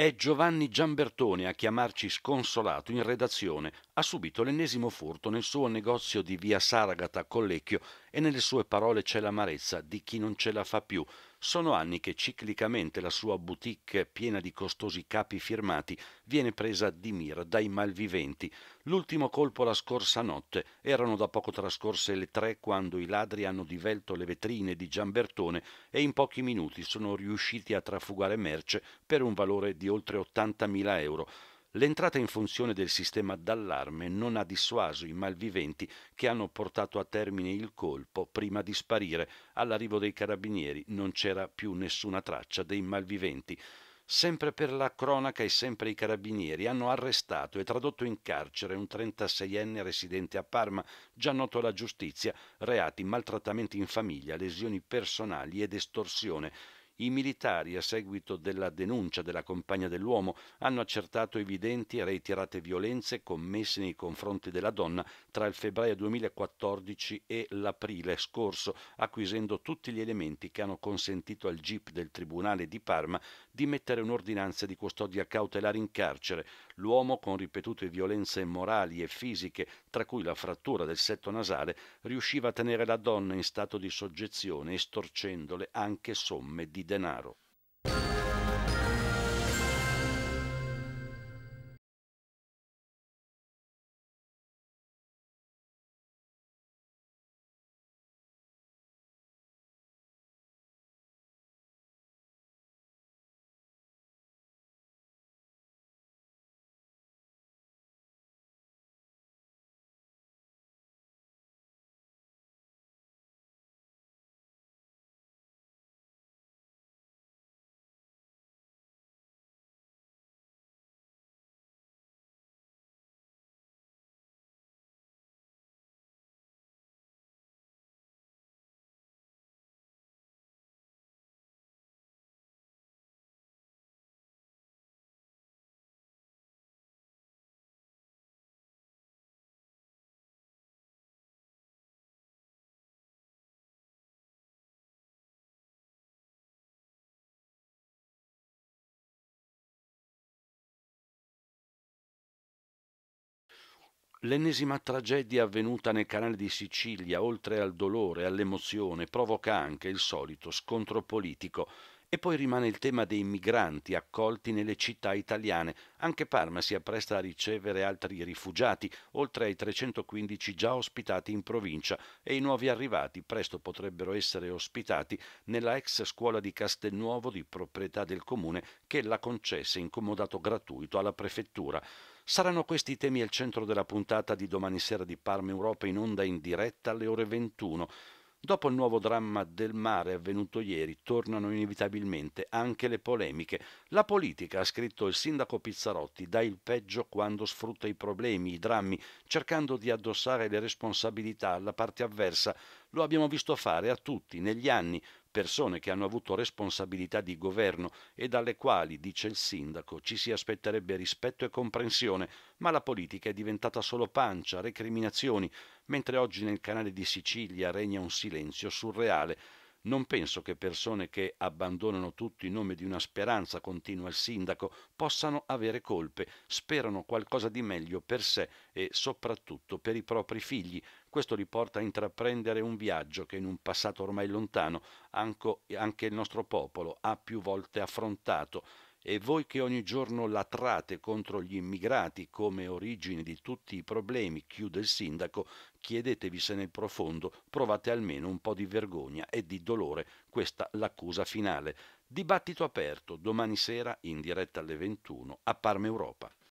È Giovanni Giambertoni a chiamarci sconsolato in redazione. Ha subito l'ennesimo furto nel suo negozio di via Saragata a Collecchio e nelle sue parole c'è l'amarezza di chi non ce la fa più. Sono anni che ciclicamente la sua boutique piena di costosi capi firmati viene presa di mira dai malviventi. L'ultimo colpo la scorsa notte. Erano da poco trascorse le tre quando i ladri hanno divelto le vetrine di Giambertone e in pochi minuti sono riusciti a trafugare merce per un valore di oltre 80.000 euro. L'entrata in funzione del sistema d'allarme non ha dissuaso i malviventi che hanno portato a termine il colpo prima di sparire. All'arrivo dei carabinieri non c'era più nessuna traccia dei malviventi. Sempre per la cronaca e sempre i carabinieri hanno arrestato e tradotto in carcere un 36enne residente a Parma, già noto alla giustizia, reati maltrattamenti in famiglia, lesioni personali ed estorsione, i militari, a seguito della denuncia della compagna dell'uomo, hanno accertato evidenti e reiterate violenze commesse nei confronti della donna tra il febbraio 2014 e l'aprile scorso, acquisendo tutti gli elementi che hanno consentito al GIP del Tribunale di Parma di mettere un'ordinanza di custodia cautelare in carcere L'uomo, con ripetute violenze morali e fisiche, tra cui la frattura del setto nasale, riusciva a tenere la donna in stato di soggezione, estorcendole anche somme di denaro. L'ennesima tragedia avvenuta nel canale di Sicilia, oltre al dolore e all'emozione, provoca anche il solito scontro politico. E poi rimane il tema dei migranti accolti nelle città italiane. Anche Parma si appresta a ricevere altri rifugiati, oltre ai 315 già ospitati in provincia, e i nuovi arrivati presto potrebbero essere ospitati nella ex scuola di Castelnuovo di proprietà del comune che la concesse in comodato gratuito alla prefettura. Saranno questi i temi al centro della puntata di domani sera di Parma Europa in onda in diretta alle ore 21. Dopo il nuovo dramma del mare avvenuto ieri, tornano inevitabilmente anche le polemiche. La politica, ha scritto il sindaco Pizzarotti, dà il peggio quando sfrutta i problemi, i drammi, cercando di addossare le responsabilità alla parte avversa. Lo abbiamo visto fare a tutti negli anni, persone che hanno avuto responsabilità di governo e dalle quali, dice il sindaco, ci si aspetterebbe rispetto e comprensione, ma la politica è diventata solo pancia, recriminazioni, mentre oggi nel canale di Sicilia regna un silenzio surreale non penso che persone che abbandonano tutto in nome di una speranza, continua il sindaco, possano avere colpe. Sperano qualcosa di meglio per sé e soprattutto per i propri figli. Questo li porta a intraprendere un viaggio che in un passato ormai lontano anche il nostro popolo ha più volte affrontato e voi che ogni giorno latrate contro gli immigrati come origine di tutti i problemi, chiude il sindaco, chiedetevi se nel profondo provate almeno un po' di vergogna e di dolore. Questa l'accusa finale. Dibattito aperto domani sera in diretta alle 21 a Parma Europa.